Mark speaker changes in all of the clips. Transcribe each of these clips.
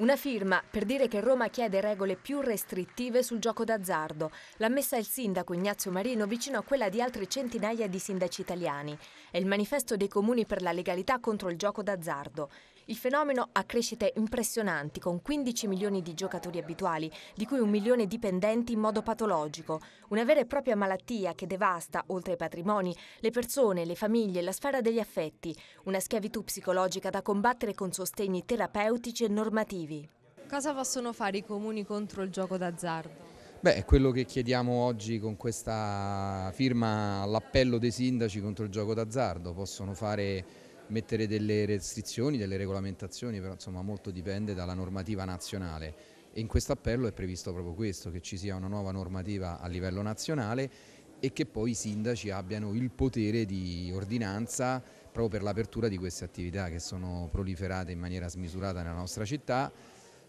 Speaker 1: Una firma per dire che Roma chiede regole più restrittive sul gioco d'azzardo. L'ha messa il sindaco Ignazio Marino vicino a quella di altre centinaia di sindaci italiani. È il manifesto dei comuni per la legalità contro il gioco d'azzardo. Il fenomeno ha crescite impressionanti, con 15 milioni di giocatori abituali, di cui un milione dipendenti in modo patologico. Una vera e propria malattia che devasta, oltre ai patrimoni, le persone, le famiglie, la sfera degli affetti. Una schiavitù psicologica da combattere con sostegni terapeutici e normativi attivi. Cosa possono fare i comuni contro il gioco d'azzardo?
Speaker 2: Beh, è quello che chiediamo oggi con questa firma all'appello dei sindaci contro il gioco d'azzardo. Possono fare, mettere delle restrizioni, delle regolamentazioni, però insomma molto dipende dalla normativa nazionale. E in questo appello è previsto proprio questo, che ci sia una nuova normativa a livello nazionale e che poi i sindaci abbiano il potere di ordinanza proprio per l'apertura di queste attività che sono proliferate in maniera smisurata nella nostra città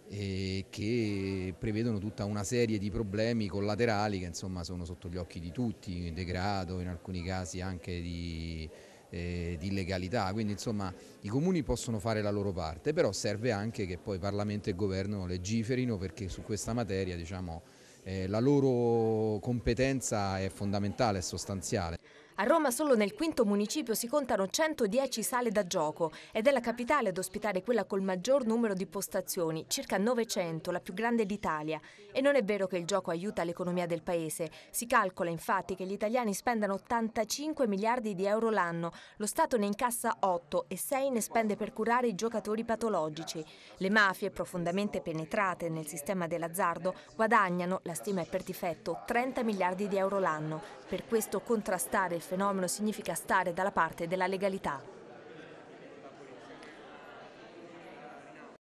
Speaker 2: e che prevedono tutta una serie di problemi collaterali che insomma sono sotto gli occhi di tutti, degrado, in alcuni casi anche di, eh, di illegalità, quindi insomma i comuni possono fare la loro parte, però serve anche che poi Parlamento e Governo legiferino perché su questa materia diciamo, eh, la
Speaker 1: loro competenza è fondamentale, è sostanziale. A Roma solo nel quinto municipio si contano 110 sale da gioco ed è la capitale ad ospitare quella col maggior numero di postazioni, circa 900, la più grande d'Italia. E non è vero che il gioco aiuta l'economia del paese. Si calcola infatti che gli italiani spendano 85 miliardi di euro l'anno, lo Stato ne incassa 8 e 6 ne spende per curare i giocatori patologici. Le mafie, profondamente penetrate nel sistema dell'azzardo, guadagnano, la stima è per difetto, 30 miliardi di euro l'anno. Per questo contrastare il fenomeno significa stare dalla parte della legalità.